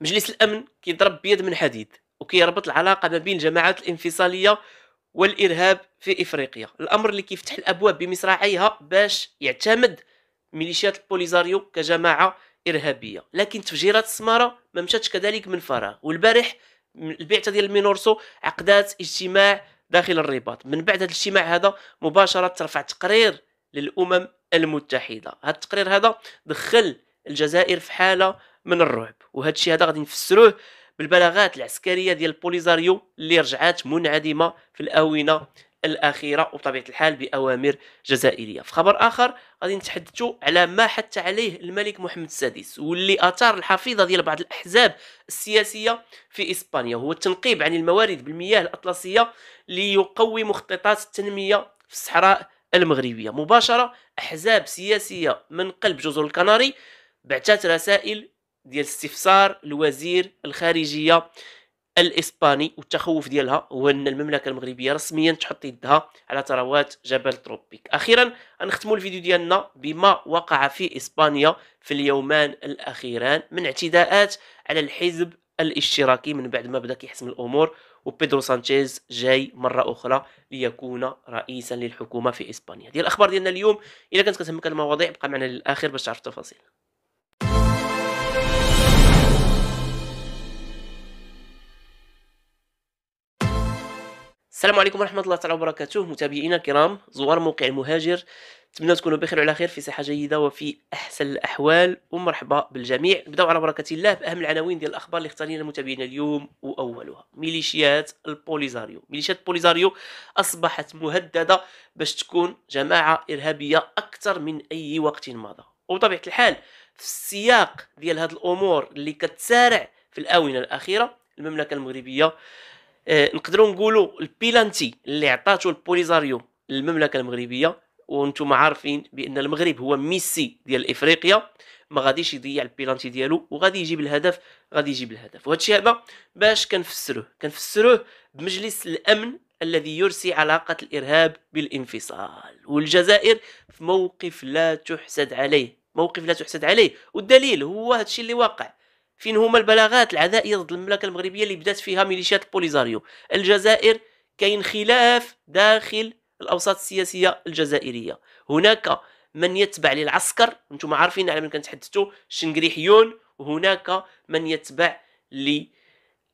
مجلس الامن كيضرب بيد من حديد وكيربط العلاقه ما بين الجماعات الانفصاليه والارهاب في افريقيا الامر اللي كيفتح الابواب بمصراعيها باش يعتمد ميليشيات البوليزاريو كجماعه ارهابيه لكن تفجيرات السماره ما مشاتش كذلك من فراغ والبارح البعثه ديال المينورسو عقدات اجتماع داخل الرباط من بعد هذا الاجتماع هذا مباشره ترفع تقرير للامم المتحده هذا التقرير هذا دخل الجزائر في حاله من الرعب وهذا الشيء هذا غادي نفسروه بالبلاغات العسكريه ديال البوليزاريو اللي رجعات منعدمه في الاونه الاخيره وبطبيعه الحال باوامر جزائريه في خبر اخر غادي نتحدثوا على ما حتى عليه الملك محمد السادس واللي اثار الحفيظه ديال بعض الاحزاب السياسيه في اسبانيا وهو التنقيب عن الموارد بالمياه الاطلسيه ليقوي مخططات التنميه في الصحراء المغربيه مباشره احزاب سياسيه من قلب جزر الكناري بعثت رسائل ديال استفسار الوزير الخارجيه الاسباني والتخوف ديالها هو ان المملكه المغربيه رسميا تحط يدها على ثروات جبل تروبيك اخيرا غنختموا الفيديو ديالنا بما وقع في اسبانيا في اليومان الاخيران من اعتداءات على الحزب الاشتراكي من بعد ما بدا كيحسم الامور وبيدرو سانشيز جاي مره اخرى ليكون رئيسا للحكومه في اسبانيا ديال الاخبار ديالنا اليوم اذا كانت كتهمك المواضيع بقى معنا للاخر باش تعرف التفاصيل السلام عليكم ورحمه الله تعالى وبركاته متابعينا الكرام زوار موقع المهاجر نتمنى تكونوا بخير وعلى خير في صحه جيده وفي احسن الاحوال ومرحبا بالجميع نبداو على بركه الله باهم العناوين ديال الاخبار اللي اختارينا المتابعين متابعينا اليوم واولها ميليشيات البوليزاريو ميليشيات البوليزاريو اصبحت مهدده باش تكون جماعه ارهابيه اكثر من اي وقت مضى وبطبيعه الحال في السياق ديال هاد الامور اللي كتسارع في الاونه الاخيره المملكه المغربيه آه، نقدروا نقولوا البيلانتي اللي عطاته البوليزاريو للمملكه المغربيه وانتم عارفين بان المغرب هو ميسي ديال افريقيا ما غاديش يضيع البيلانتي ديالو وغادي يجيب الهدف غادي يجيب الهدف وهذا الشيء هذا باش كنفسروه كنفسروه بمجلس الامن الذي يرسي علاقة الإرهاب بالانفصال والجزائر في موقف لا تحسد عليه موقف لا تحسد عليه والدليل هو الشيء اللي واقع فين هما البلاغات العدائيه ضد المملكه المغربيه اللي بدات فيها ميليشيات البوليزاريو الجزائر كاين خلاف داخل الاوساط السياسيه الجزائريه هناك من يتبع للعسكر انتم عارفين على من كنتحدثوا الشنقريحيون وهناك من يتبع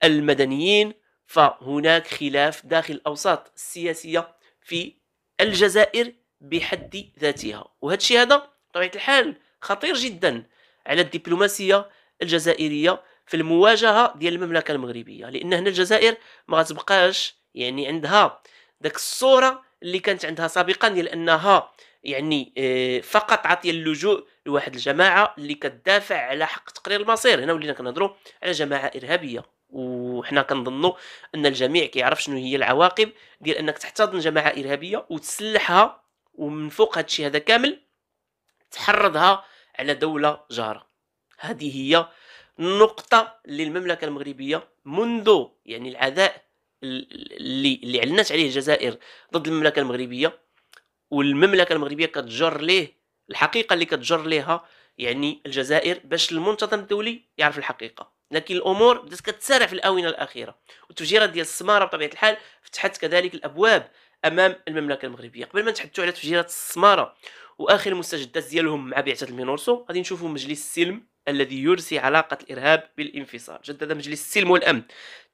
للمدنيين فهناك خلاف داخل الاوساط السياسيه في الجزائر بحد ذاتها وهذا الشيء هذا بطبيعه الحال خطير جدا على الدبلوماسيه الجزائريه في المواجهه ديال المملكه المغربيه لان هنا الجزائر ما غتبقاش يعني عندها داك الصوره اللي كانت عندها سابقا ديال انها يعني آه، فقط عطيه اللجوء لواحد الجماعه اللي كتدافع على حق تقرير المصير هنا ولينا كنهضروا على جماعه ارهابيه وحنا كنظنوا ان الجميع كيعرف شنو هي العواقب ديال انك تحتضن جماعه ارهابيه وتسلحها ومن فوق الشيء هذا كامل تحرضها على دوله جاره هذه هي نقطة للمملكة المغربية منذ يعني العداء اللي اللي اعلنت عليه الجزائر ضد المملكة المغربية والمملكة المغربية كتجر ليه الحقيقة اللي كتجر ليها يعني الجزائر باش المنتظم الدولي يعرف الحقيقة لكن الامور بدات كتسارع في الاونه الاخيره والتفجيرات ديال السماره بطبيعه الحال فتحت كذلك الابواب امام المملكه المغربيه قبل ما نتحدثوا على تفجيرات السماره واخر المستجدات ديالهم مع بعثه المينورسو غادي نشوفوا مجلس السلم الذي يرسي علاقة الإرهاب بالانفصال جدد مجلس السلم والأمن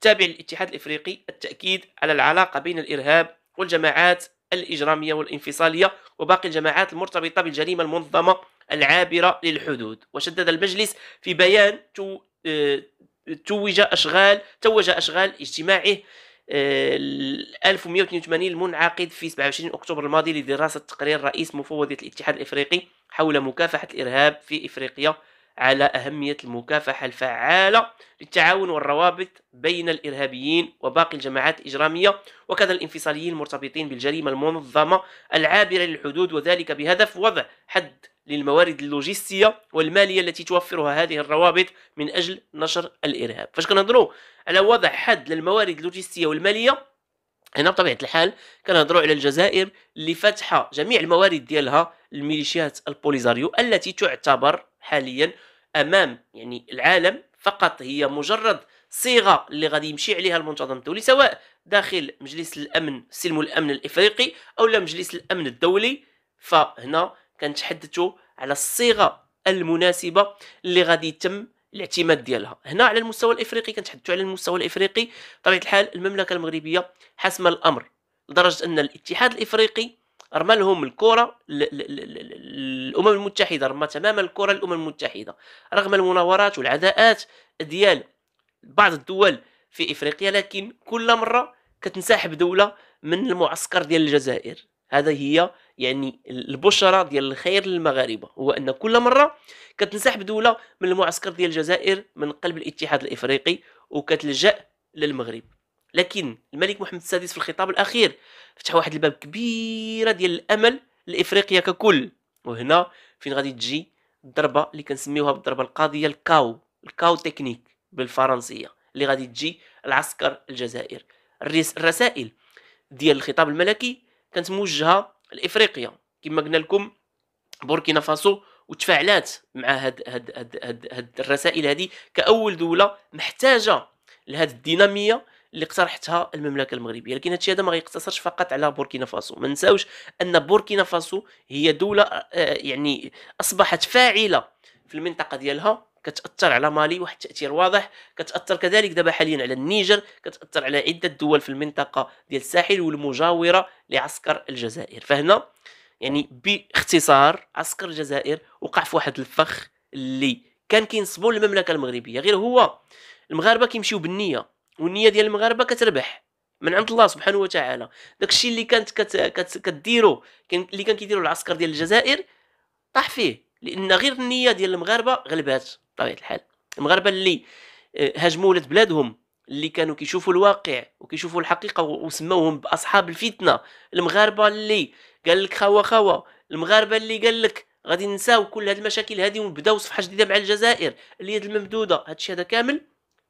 تابع للاتحاد الإفريقي التأكيد على العلاقة بين الإرهاب والجماعات الإجرامية والانفصالية وباقي الجماعات المرتبطة بالجريمة المنظمة العابرة للحدود وشدد المجلس في بيان آه، توج أشغال توج أشغال اجتماعه 1182 آه، المنعقد في 27 اكتوبر الماضي لدراسه تقرير رئيس مفوضيه الاتحاد الافريقي حول مكافحه الارهاب في افريقيا على أهمية المكافحة الفعالة للتعاون والروابط بين الإرهابيين وباقي الجماعات الإجرامية وكذا الانفصاليين المرتبطين بالجريمة المنظمة العابرة للحدود وذلك بهدف وضع حد للموارد اللوجستية والمالية التي توفرها هذه الروابط من أجل نشر الإرهاب فاش كنهضرو على وضع حد للموارد اللوجستية والمالية هنا بطبيعة الحال كنهضرو على الجزائر اللي فاتحة جميع الموارد ديالها للميليشيات البوليزاريو التي تعتبر حاليا امام يعني العالم فقط هي مجرد صيغه اللي غادي يمشي عليها المنتظم الدولي سواء داخل مجلس الامن سلم الامن الافريقي او لا مجلس الامن الدولي فهنا كنتحدثوا على الصيغه المناسبه اللي غادي يتم الاعتماد ديالها هنا على المستوى الافريقي كنتحدثوا على المستوى الافريقي بطبيعه الحال المملكه المغربيه حسم الامر لدرجه ان الاتحاد الافريقي رمى لهم الكره الامم المتحده رمى تماما الكره للامم المتحده رغم المناورات والعداءات ديال بعض الدول في افريقيا لكن كل مره كتنسحب دوله من المعسكر ديال الجزائر هذا هي يعني البشرة ديال الخير للمغاربة هو أن كل مرة كتنسحب دولة من المعسكر ديال الجزائر من قلب الاتحاد الإفريقي وكتلجأ للمغرب لكن الملك محمد السادس في الخطاب الاخير فتح واحد الباب كبيره ديال الامل لافريقيا ككل وهنا فين غادي تجي الضربه اللي كنسميوها بالضربه القاضيه الكاو الكاو تكنيك بالفرنسيه اللي غادي تجي العسكر الجزائر الرسائل ديال الخطاب الملكي كانت موجهه لافريقيا كما قلنا لكم بوركينا فاسو وتفاعلات مع هاد هاد هاد هاد, الرسائل هذه كاول دوله محتاجه لهاد الديناميه اللي اقترحتها المملكه المغربيه لكن هادشي هذا ما يقتصرش فقط على بوركينا فاسو ما نساوش ان بوركينا فاسو هي دوله آه، آه، يعني اصبحت فاعله في المنطقه ديالها كتاثر على مالي واحد التاثير واضح كتاثر كذلك دابا حاليا على النيجر كتاثر على عده دول في المنطقه ديال الساحل والمجاوره لعسكر الجزائر فهنا يعني باختصار عسكر الجزائر وقع في واحد الفخ اللي كان كينصبوا للمملكه المغربيه غير هو المغاربه كيمشيو بالنيه والنيه ديال المغاربه كتربح من عند الله سبحانه وتعالى داكشي اللي كانت كت كت كديرو اللي كان كيديرو العسكر ديال الجزائر طاح فيه لان غير النيه ديال المغاربه غلبات بطبيعه الحال المغاربه اللي آه، هاجموا ولاد بلادهم اللي كانوا كيشوفوا الواقع وكيشوفوا الحقيقه وسموهم باصحاب الفتنه المغاربه اللي قال لك خوا خوا المغاربه اللي قال لك غادي ننساو كل هاد المشاكل هادي ونبداو صفحه جديده مع الجزائر اليد الممدوده هادشي هذا كامل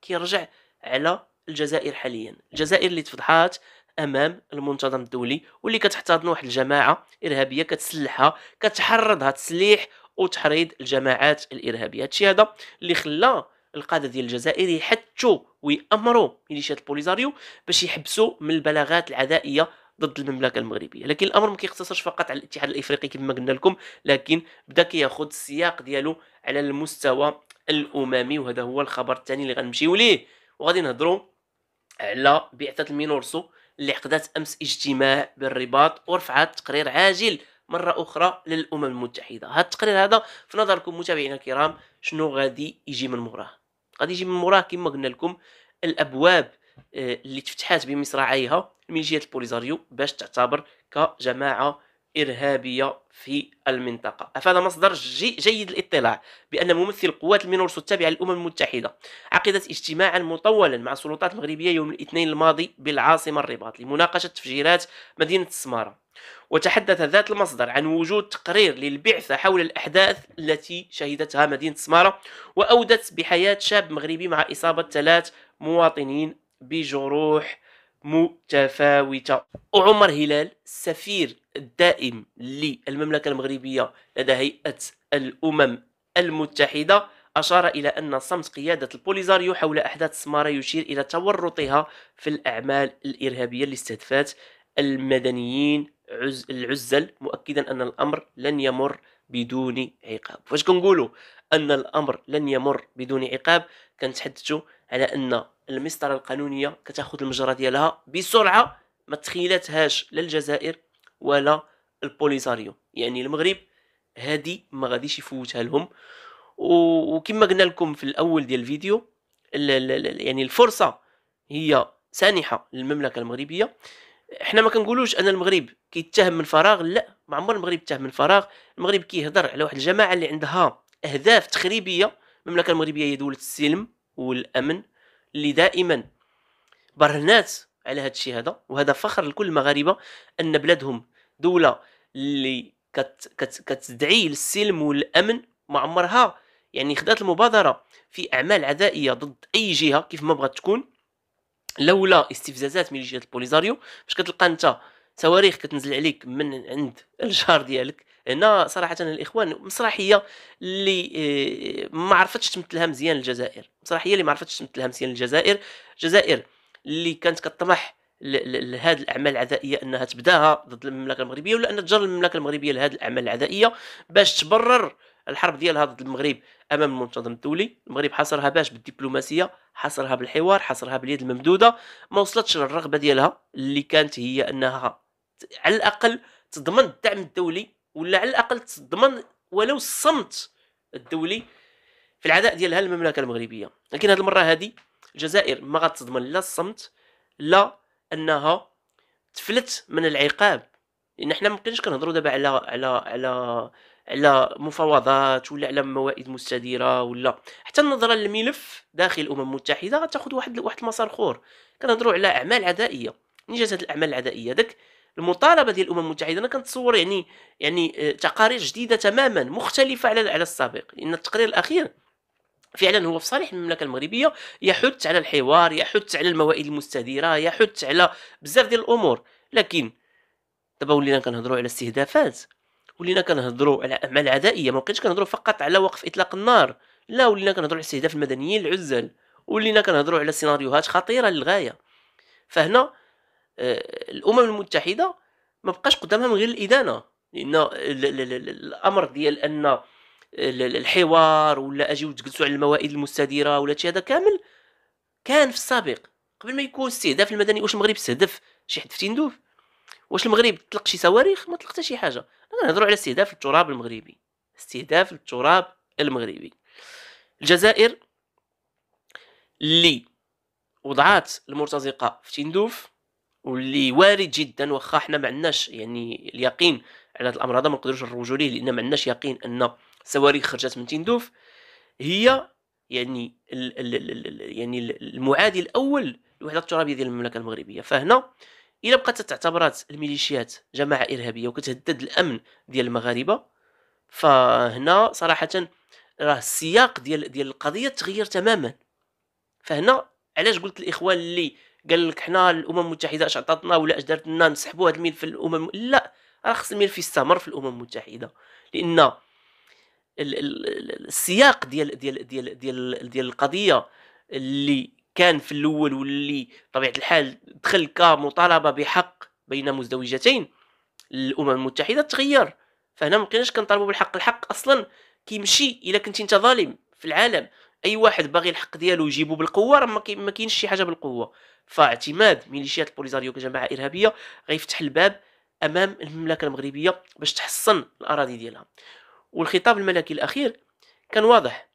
كيرجع على الجزائر حاليا الجزائر اللي تفضحات امام المنتظم الدولي واللي كتحتضن واحد الجماعه ارهابيه كتسلحها كتحرضها تسليح وتحريض الجماعات الارهابيه هادشي هذا اللي خلى القاده ديال الجزائر يحتوا ويامروا ميليشيات البوليزاريو باش يحبسوا من البلاغات العدائيه ضد المملكه المغربيه لكن الامر ما كيقتصرش فقط على الاتحاد الافريقي كما قلنا لكم لكن بدا كياخذ السياق ديالو على المستوى الاممي وهذا هو الخبر الثاني اللي غنمشيو ليه وغادي نهضروا على بعثة المينورسو اللي عقدت امس اجتماع بالرباط ورفعت تقرير عاجل مره اخرى للامم المتحده هذا التقرير هذا في نظركم متابعينا الكرام شنو غادي يجي من موراه غادي يجي من موراه كما قلنا لكم الابواب آه، اللي تفتحات بمصراعيها من جهه البوليزاريو باش تعتبر كجماعه إرهابية في المنطقة أفاد مصدر جي جيد الاطلاع بأن ممثل قوات المينورسو التابعة للأمم المتحدة عقدت اجتماعا مطولا مع السلطات المغربية يوم الاثنين الماضي بالعاصمة الرباط لمناقشة تفجيرات مدينة السمارة وتحدث ذات المصدر عن وجود تقرير للبعثة حول الأحداث التي شهدتها مدينة السماره وأودت بحياة شاب مغربي مع إصابة ثلاث مواطنين بجروح متفاوتة وعمر هلال السفير الدائم للمملكة المغربية لدى هيئة الأمم المتحدة أشار إلى أن صمت قيادة البوليزاريو حول أحداث سمارة يشير إلى تورطها في الأعمال الإرهابية لاستهدافات المدنيين العزل مؤكدا أن الأمر لن يمر بدون عقاب فاش كنقولوا أن الأمر لن يمر بدون عقاب كنتحدثوا على ان المسطره القانونيه كتاخذ المجرى ديالها بسرعه ما تخيلاتهاش لا الجزائر ولا البوليساريو يعني المغرب هادي ما غاديش يفوتها لهم وكما قلنا لكم في الاول ديال الفيديو يعني الفرصه هي سانحه للمملكه المغربيه احنا ما كنقولوش ان المغرب كيتهم من فراغ لا ما عمر المغرب تهم من فراغ المغرب كيهضر على واحد الجماعه اللي عندها اهداف تخريبيه المملكه المغربيه هي دوله السلم والامن اللي دائما برهنات على هذا الشيء هذا وهذا فخر لكل المغاربه ان بلادهم دوله اللي كت كت كتدعي للسلم والامن ما عمرها يعني خدات المبادره في اعمال عدائيه ضد اي جهه كيف ما بغات تكون لولا استفزازات من جهه البوليزاريو باش كتلقى انت صواريخ كتنزل عليك من عند الجار ديالك هنا صراحه الاخوان مسرحيه اللي آه، ما عرفتش تمثلها مزيان الجزائر مسرحيه اللي ما عرفتش تمثلها مزيان الجزائر الجزائر اللي كانت كطمح لهذه الاعمال العدائيه انها تبداها ضد المملكه المغربيه ولا ان تجر المملكه المغربيه لهذه الاعمال العدائيه باش تبرر الحرب ديالها ضد المغرب امام المنتظم الدولي المغرب حصرها باش بالدبلوماسيه حصرها بالحوار حصرها باليد الممدوده ما وصلتش للرغبه ديالها اللي كانت هي انها على الاقل تضمن الدعم الدولي ولا على الاقل تضمن ولو الصمت الدولي في العداء ديالها المملكه المغربيه لكن هذه المره هذه الجزائر ما غتضمن لا الصمت لا انها تفلت من العقاب لان حنا ما يمكنش كنهضروا دابا على على على على مفاوضات ولا على موائد مستديره ولا حتى النظره للملف داخل الامم المتحده غتاخذ واحد واحد المسار اخر كنهضروا على اعمال عدائيه ملي جات هاد الاعمال العدائيه داك المطالبه ديال الامم المتحده انا كنتصور يعني يعني آه، تقارير جديده تماما مختلفه على على السابق لان التقرير الاخير فعلا هو في صالح المملكه المغربيه يحث على الحوار يحث على الموائد المستديره يحث على بزاف ديال الامور لكن دابا ولينا كنهضروا على استهدافات ولينا كنهضروا على اعمال عدائيه ما بقيتش كنهضروا فقط على وقف اطلاق النار لا ولينا كنهضروا على استهداف المدنيين العزل ولينا كنهضروا على سيناريوهات خطيره للغايه فهنا آه، الامم المتحده ما بقاش قدامها من غير الادانه لان الامر ديال ان الحوار ولا اجيو تجلسوا على الموائد المستديره ولا شي هذا كامل كان في السابق قبل ما يكون الاستهداف المدني واش المغرب استهدف شي حد في تندوف واش المغرب طلق شي صواريخ ما طلق حتى شي حاجه نهضروا على استهداف التراب المغربي استهداف التراب المغربي الجزائر اللي وضعات المرتزقه في تندوف واللي وارد جدا واخا حنا ما عندناش يعني اليقين على هذا الامر هذا ما نقدروش نروجوا ليه لان ما عندناش يقين ان الصواريخ خرجت من تندوف هي يعني ال ال الـ الـ يعني المعادي الاول للوحده الترابيه ديال المملكه المغربيه فهنا الا بقات تعتبرات الميليشيات جماعه ارهابيه وكتهدد الامن ديال المغاربه فهنا صراحه راه السياق ديال ديال القضيه تغير تماما فهنا علاش قلت الاخوان اللي قال لك حنا الامم المتحده اش عطاتنا ولا اش دارت لنا نسحبوا هذا الملف الامم لا راه خص الملف يستمر في الامم المتحده لان السياق ديال ديال ديال ديال ديال القضيه اللي كان في الاول واللي طبيعه الحال دخل كمطالبه بحق بين مزدوجتين الامم المتحده تغير فهنا ما بقيناش كنطالبوا بالحق الحق اصلا كيمشي الا كنت انت ظالم في العالم اي واحد باغي الحق ديالو يجيبو بالقوه راه ما كاينش شي حاجه بالقوه فاعتماد ميليشيات البوليزاريو كجماعه ارهابيه غيفتح الباب امام المملكه المغربيه باش تحصن الاراضي ديالها والخطاب الملكي الاخير كان واضح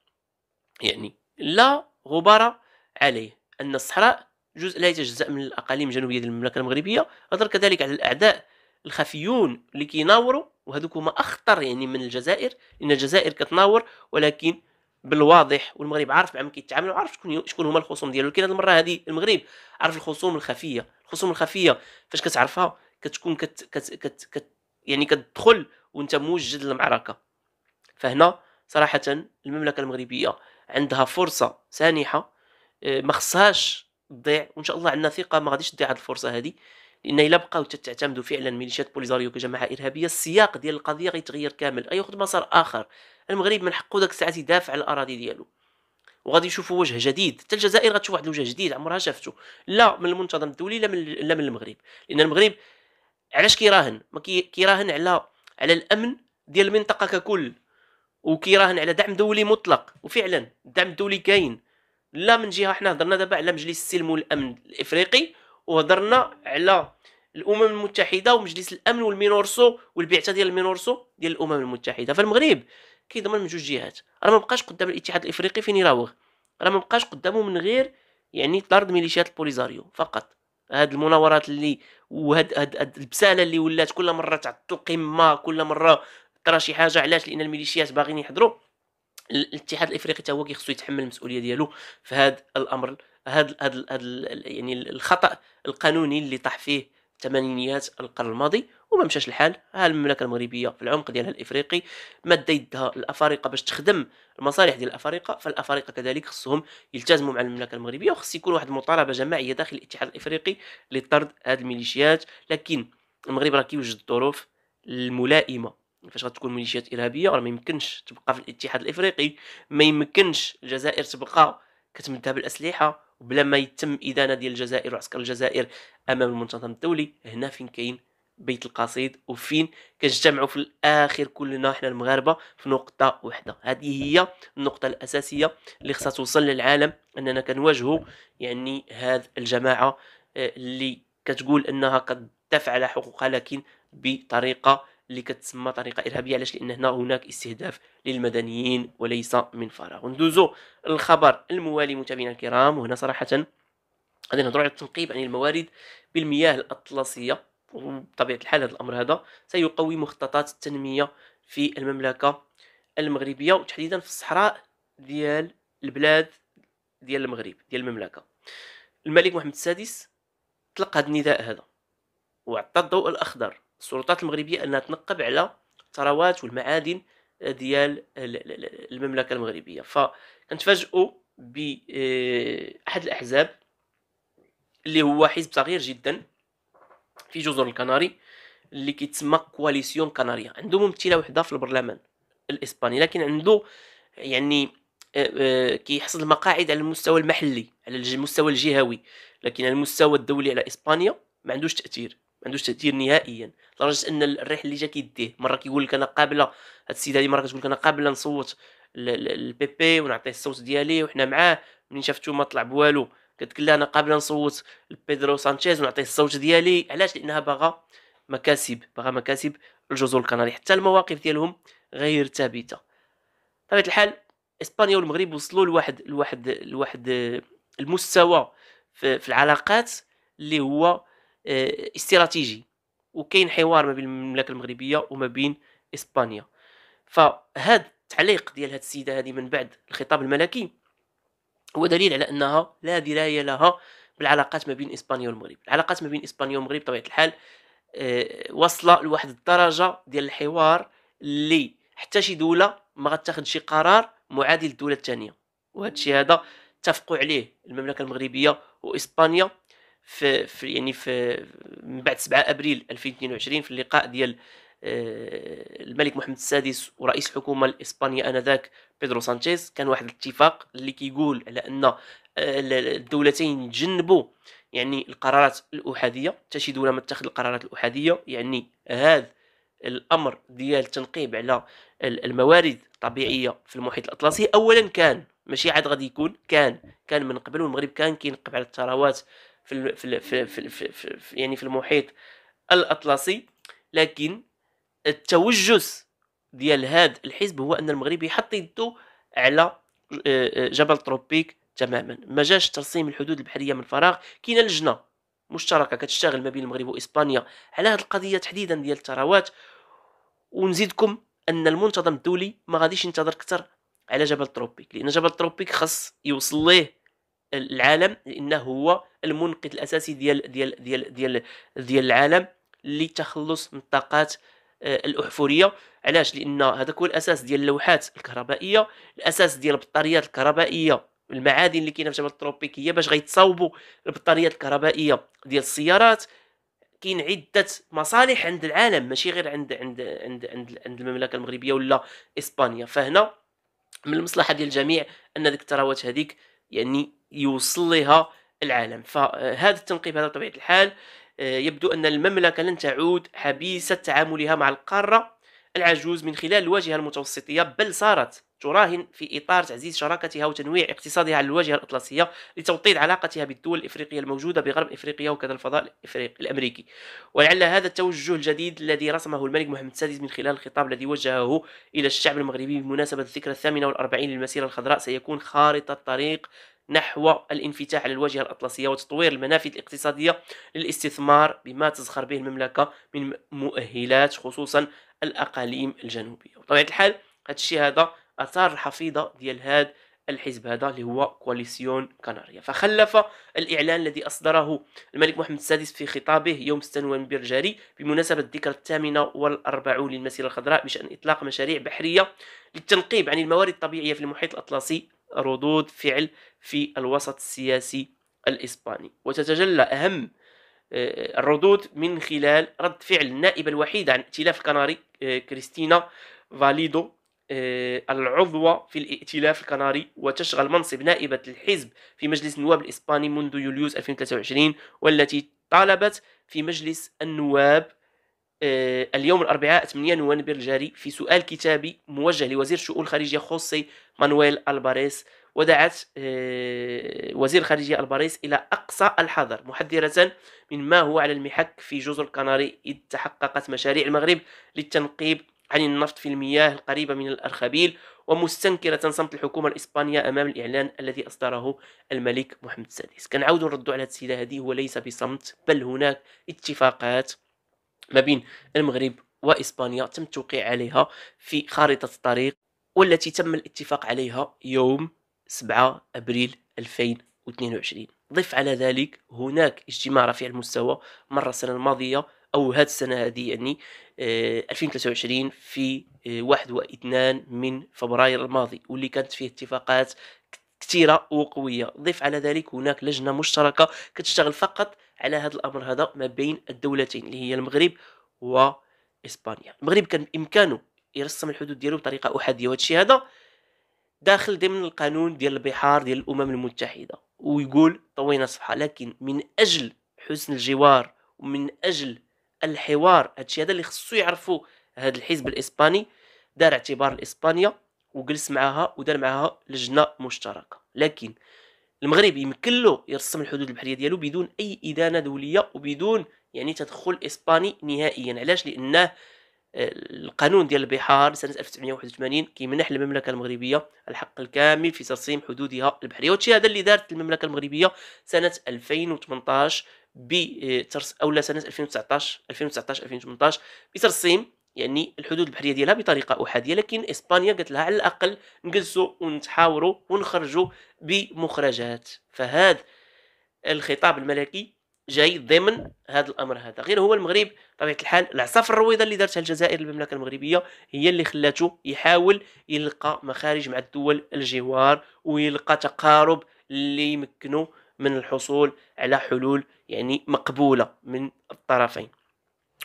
يعني لا غبار عليه ان الصحراء جزء لا يتجزا من الاقاليم الجنوبيه ديال المملكه المغربيه هضر كذلك على الاعداء الخفيون اللي كيناوروا وهذوك هما اخطر يعني من الجزائر لان الجزائر كتناور ولكن بالواضح والمغرب عارف مع من كيتعامل وعارف شكون شكون هما الخصوم ديالو لكن هذه المره هذه المغرب عارف الخصوم الخفيه الخصوم الخفيه فاش كتعرفها كتكون كت كت كت, كت يعني كتدخل وانت موجد للمعركه فهنا صراحه المملكه المغربيه عندها فرصه سانحه آه، ما خصهاش تضيع وان شاء الله عندنا ثقه ما غاديش تضيع هذه الفرصه هذه لان الا بقاو تعتمدوا فعلا ميليشيات بوليزاريو كجماعه ارهابيه السياق ديال القضيه غيتغير كامل غياخذ مسار اخر المغرب من حقه داك الساعات يدافع على الاراضي ديالو وغادي يشوفوا وجه جديد حتى الجزائر غتشوف واحد الوجه جديد عمرها شافته لا من المنتظم الدولي لا من لا من المغرب لان المغرب علاش كيراهن ما كيراهن على على الامن ديال المنطقه ككل وكيراهن على دعم دولي مطلق وفعلا الدعم الدولي كاين لا من جهه حنا هضرنا دابا على مجلس السلم والامن الافريقي وهضرنا على الامم المتحده ومجلس الامن والمينورسو والبعثه ديال المينورسو ديال الامم المتحده فالمغرب كيضمن من جوج جهات راه ما بقاش قدام الاتحاد الافريقي فين يراوغ راه ما بقاش قدامه من غير يعني طرد ميليشيات البوليزاريو فقط هاد المناورات اللي وهاد هاد, هاد البساله اللي ولات كل مره تعطل قمه كل مره ترى شي حاجه علاش لان الميليشيات باغيين يحضروا الاتحاد الافريقي حتى هو كيخصو يتحمل المسؤوليه ديالو في هذا الامر هذا هذا يعني الخطا القانوني اللي طاح فيه الثمانينيات القرن الماضي وما مشاش الحال ها المملكه المغربيه في العمق ديالها الافريقي ماده يدها الافارقه باش تخدم المصالح ديال الافارقه فالافارقه كذلك خصهم يلتزموا مع المملكه المغربيه وخص يكون واحد المطالبه جماعيه داخل الاتحاد الافريقي لطرد هاد الميليشيات لكن المغرب راه كيوجد الظروف الملائمه فاش غتكون ميليشيات ارهابيه راه ما يمكنش تبقى في الاتحاد الافريقي ما يمكنش الجزائر تبقى كتمدها بالاسلحه وبلا ما يتم ادانه ديال الجزائر وعسكر الجزائر امام المنتظم الدولي هنا فين كاين بيت القصيد وفين كنجتمعوا في الاخر كلنا حنا المغاربه في نقطه واحده هذه هي النقطه الاساسيه اللي خصها توصل للعالم اننا كنواجهوا يعني هذه الجماعه آه، اللي كتقول انها كتدافع على حقوقها لكن بطريقه اللي كتسمى طريقه ارهابيه علاش لان هنا هناك استهداف للمدنيين وليس من فراغ ندوزو الخبر الموالي متابعينا الكرام وهنا صراحه غادي نهضروا على التنقيب عن الموارد بالمياه الاطلسيه وبطبيعه الحال هذا الامر هذا سيقوي مخططات التنميه في المملكه المغربيه وتحديدا في الصحراء ديال البلاد ديال المغرب ديال المملكه الملك محمد السادس طلق هذا النداء هذا وعطى الضوء الاخضر السلطات المغربيه انها تنقب على الثروات والمعادن ديال المملكه المغربيه فكنتفاجئوا باحد آه، الاحزاب اللي هو حزب صغير جدا في جزر الكناري اللي كيتسمى كواليسيون كناريا عنده ممثله وحده في البرلمان الاسباني لكن عنده يعني آه، آه، كيحصل مقاعد على المستوى المحلي على المستوى الجهوي لكن على المستوى الدولي على اسبانيا ما عندوش تاثير ما عندوش تاثير نهائيا لدرجه ان الريح اللي جا كيديه مره كيقول لك انا قابله هاد السيده هذه مره كتقول لك انا قابله نصوت البيبي ونعطيه الصوت ديالي وحنا معاه منين شافتو ما طلع بوالو قلت لا انا قابله نصوت لبيدرو سانشيز ونعطيه الصوت ديالي علاش لانها باغا مكاسب باغا مكاسب الجزر الكناري حتى المواقف ديالهم غير ثابته بطبيعه الحال اسبانيا والمغرب وصلوا لواحد لواحد لواحد المستوى في العلاقات اللي هو آه، استراتيجي وكاين حوار ما بين المملكه المغربيه وما بين اسبانيا فهاد التعليق ديال هاد السيده هذه من بعد الخطاب الملكي هو دليل على انها لا درايه لها بالعلاقات ما بين اسبانيا والمغرب العلاقات ما بين اسبانيا والمغرب بطبيعه الحال آه، واصله لواحد الدرجه ديال الحوار اللي حتى شي دوله ما غتاخذ شي قرار معادي للدوله الثانيه وهذا الشيء هذا اتفقوا عليه المملكه المغربيه واسبانيا في, في يعني في من بعد 7 ابريل 2022 في اللقاء ديال آه، الملك محمد السادس ورئيس الحكومه الاسبانيه انذاك بيدرو سانشيز كان واحد الاتفاق اللي كيقول على ان آه، الدولتين جنبوا يعني القرارات الاحاديه تشي شي دوله ما تاخذ القرارات الاحاديه يعني هذا الامر ديال التنقيب على الموارد الطبيعيه في المحيط الاطلسي اولا كان ماشي عاد غادي يكون كان كان من قبل والمغرب كان كينقب على الثروات في, في, في, في, في, في يعني في المحيط الاطلسي لكن التوجس ديال هذا الحزب هو ان المغرب يحط يدو على آه، آه، جبل تروبيك تماما ما جاش ترسيم الحدود البحريه من فراغ كاينه لجنه مشتركه كتشتغل ما بين المغرب واسبانيا على هذه القضيه تحديدا ديال الثروات ونزيدكم ان المنتظم الدولي ما غاديش ينتظر اكثر على جبل تروبيك لان جبل تروبيك خاص يوصل ليه العالم لانه هو المنقذ الاساسي ديال ديال ديال ديال ديال العالم للتخلص من الطاقات آه، الاحفوريه علاش لان هذاك هو الاساس ديال اللوحات الكهربائيه الاساس ديال البطاريات الكهربائيه المعادن اللي كاينه في جبل التروبيكي هي باش غيتصاوبوا البطاريات الكهربائيه ديال السيارات كاين عده مصالح عند العالم ماشي غير عند عند عند عند, عند المملكه المغربيه ولا اسبانيا فهنا من المصلحه ديال الجميع ان ديك الثروات هذيك يعني يوصل لها العالم فهذا التنقيب هذا بطبيعه الحال آه، يبدو أن المملكة لن تعود حبيسة تعاملها مع القارة العجوز من خلال الواجهة المتوسطية بل صارت تراهن في إطار تعزيز شراكتها وتنويع اقتصادها على الواجهة الأطلسية لتوطيد علاقتها بالدول الإفريقية الموجودة بغرب إفريقيا وكذا الفضاء الإفريقي الأمريكي ولعل هذا التوجه الجديد الذي رسمه الملك محمد السادس من خلال الخطاب الذي وجهه إلى الشعب المغربي بمناسبة الذكرى الثامنة والأربعين للمسيرة الخضراء سيكون خارطة طريق نحو الانفتاح على الواجهة الأطلسية وتطوير المنافذ الاقتصادية للاستثمار بما تزخر به المملكة من مؤهلات خصوصا الأقاليم الجنوبية وطبيعة الحال هذا الشيء هذا أثار الحفيظة ديال هذا الحزب هذا اللي هو كواليسيون كناريا فخلف الإعلان الذي أصدره الملك محمد السادس في خطابه يوم 6 نوفمبر الجاري بمناسبة الذكرى الثامنة والأربعون للمسيرة الخضراء بشأن إطلاق مشاريع بحرية للتنقيب عن الموارد الطبيعية في المحيط الأطلسي ردود فعل في الوسط السياسي الإسباني وتتجلى أهم آه، الردود من خلال رد فعل النائبة الوحيدة عن ائتلاف الكناري آه، كريستينا فاليدو آه، العضوة في الائتلاف الكناري وتشغل منصب نائبة الحزب في مجلس النواب الإسباني منذ يوليوز 2023 والتي طالبت في مجلس النواب آه، اليوم الأربعاء 8 نوفمبر الجاري في سؤال كتابي موجه لوزير الشؤون الخارجية خوسي مانويل ألباريس ودعت آه، وزير الخارجية ألباريس إلى أقصى الحذر محذرة من ما هو على المحك في جزر الكناري إذ تحققت مشاريع المغرب للتنقيب عن النفط في المياه القريبة من الأرخبيل ومستنكرة صمت الحكومة الإسبانية أمام الإعلان الذي أصدره الملك محمد السادس كنعاود نردو على هذه السيدة هذه وليس بصمت بل هناك اتفاقات ما بين المغرب وإسبانيا تم التوقيع عليها في خارطة الطريق والتي تم الاتفاق عليها يوم 7 أبريل 2022 ضف على ذلك هناك اجتماع رفيع المستوى مره السنة الماضية أو هاد السنة هذه يعني 2023 آه، في 1 و 2 من فبراير الماضي واللي كانت فيه اتفاقات كثيرة وقوية ضيف على ذلك هناك لجنة مشتركة كتشتغل فقط على هذا الامر هذا ما بين الدولتين اللي هي المغرب واسبانيا المغرب كان بامكانه يرسم الحدود ديالو بطريقه احاديه وهذا الشيء هذا داخل ضمن القانون ديال البحار ديال الامم المتحده ويقول طوينا صفحه لكن من اجل حسن الجوار ومن اجل الحوار هادشي هذا اللي خصو يعرفوا هذا الحزب الاسباني دار اعتبار لاسبانيا وجلس معها ودار معها لجنه مشتركه لكن المغرب يمكن له يرسم الحدود البحريه ديالو بدون اي ادانه دوليه وبدون يعني تدخل اسباني نهائيا علاش لانه آه، القانون ديال البحار سنه 1981 كيمنح للمملكه المغربيه الحق الكامل في ترسيم حدودها البحريه وهذا هذا اللي دارت المملكه المغربيه سنه 2018 بترس اولا سنه 2019 2019 2018 بترسيم يعني الحدود البحريه ديالها بطريقه احاديه لكن اسبانيا قالت لها على الاقل نجلسوا ونتحاوروا ونخرجوا بمخرجات فهذا الخطاب الملكي جاي ضمن هذا الامر هذا غير هو المغرب بطبيعه الحال العصافه الرويضه اللي دارتها الجزائر المملكه المغربيه هي اللي خلاته يحاول يلقى مخارج مع الدول الجوار ويلقى تقارب اللي يمكنه من الحصول على حلول يعني مقبوله من الطرفين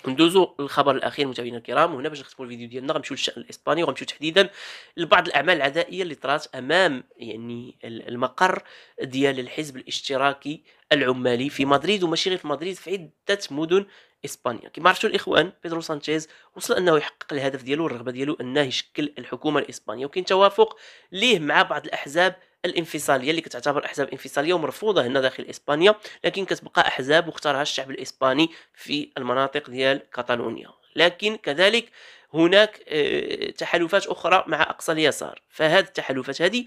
ندوزو للخبر الاخير متابعينا الكرام وهنا باش نختموا الفيديو ديالنا غنمشيو للشان الاسباني وغنمشيو تحديدا لبعض الاعمال العدائيه اللي طرات امام يعني المقر ديال الحزب الاشتراكي العمالي في مدريد وماشي غير في مدريد في عده مدن اسبانيا كما عرفتوا الاخوان بيدرو سانشيز وصل انه يحقق الهدف ديالو والرغبه ديالو انه يشكل الحكومه الاسبانيه وكاين توافق ليه مع بعض الاحزاب الانفصاليه اللي كتعتبر احزاب انفصاليه ومرفوضه هنا داخل اسبانيا لكن كتبقى احزاب واختارها الشعب الاسباني في المناطق ديال كاتالونيا لكن كذلك هناك آه، تحالفات اخرى مع اقصى اليسار فهذه التحالفات هذه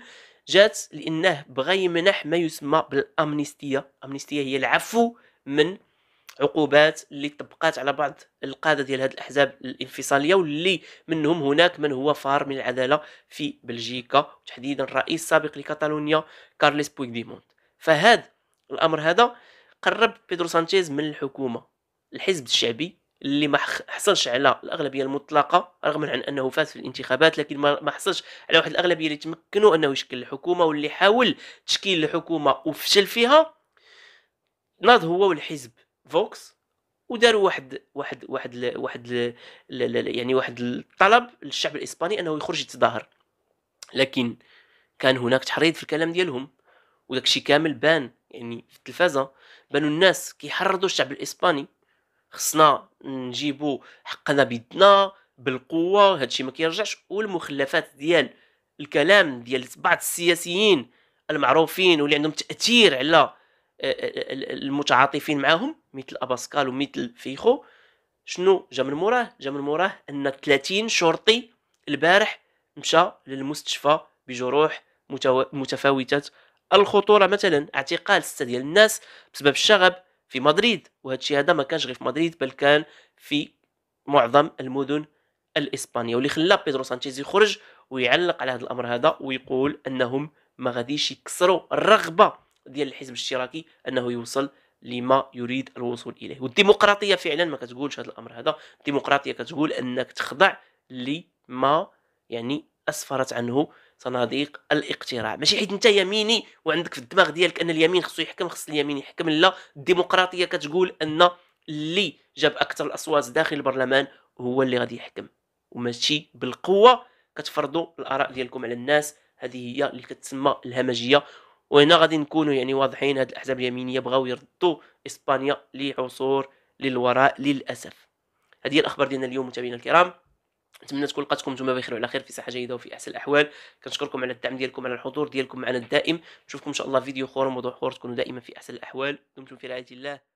جات لانه بغى يمنح ما يسمى بالامنيستيه الامنيستيه هي العفو من عقوبات اللي طبقات على بعض القاده ديال هذه الاحزاب الانفصاليه واللي منهم هناك من هو فار من العداله في بلجيكا وتحديدا الرئيس السابق لكاتالونيا كارليس بويغديمونت فهذا الامر هذا قرب بيدرو سانشيز من الحكومه الحزب الشعبي اللي ما حصلش على الاغلبيه المطلقه رغم عن انه فاز في الانتخابات لكن ما حصلش على واحد الاغلبيه اللي تمكنوا انه يشكل الحكومه واللي حاول تشكيل الحكومه وفشل فيها ناض هو والحزب فوكس وداروا واحد واحد واحد ل واحد ل يعني واحد الطلب للشعب الاسباني انه يخرج يتظاهر لكن كان هناك تحريض في الكلام ديالهم وداك الشيء كامل بان يعني في التلفازه بانوا الناس كيحرضوا الشعب الاسباني خصنا نجيبوا حقنا بيدنا بالقوه هذا الشيء ما كيرجعش والمخلفات ديال الكلام ديال بعض السياسيين المعروفين واللي عندهم تاثير على المتعاطفين معاهم مثل اباسكال ومثل فيخو شنو جا من موراه جا من موراه ان 30 شرطي البارح مشى للمستشفى بجروح متفاوتة الخطورة مثلا اعتقال ستة ديال الناس بسبب الشغب في مدريد وهذا الشيء هذا ما كانش غير في مدريد بل كان في معظم المدن الاسبانيه واللي خلى بيدرو سانشيز يخرج ويعلق على هذا الامر هذا ويقول انهم ما غاديش يكسروا الرغبه ديال الحزب الاشتراكي انه يوصل لما يريد الوصول اليه والديمقراطيه فعلا ما كتقولش هذا الامر هذا الديمقراطيه كتقول انك تخضع لما يعني اسفرت عنه صناديق الاقتراع ماشي حيت انت يميني وعندك في الدماغ ديالك ان اليمين خصو يحكم خص اليمين يحكم لا الديمقراطيه كتقول ان اللي جاب اكثر الاصوات داخل البرلمان هو اللي غادي يحكم وماشي بالقوه كتفرضوا الاراء ديالكم على الناس هذه هي اللي كتسمى الهمجيه وهنا غادي نكونوا يعني واضحين هاد الاحزاب اليمينيه بغاو يردوا اسبانيا لعصور للوراء للاسف هذه هي الاخبار ديالنا اليوم متابعينا الكرام نتمنى تكون لقاتكم نتوما بخير وعلى خير في صحه جيده وفي احسن الاحوال كنشكركم على الدعم ديالكم على الحضور ديالكم معنا الدائم نشوفكم ان شاء الله فيديو اخر وموضوع اخر تكونوا دائما في احسن الاحوال دمتم في رعايه الله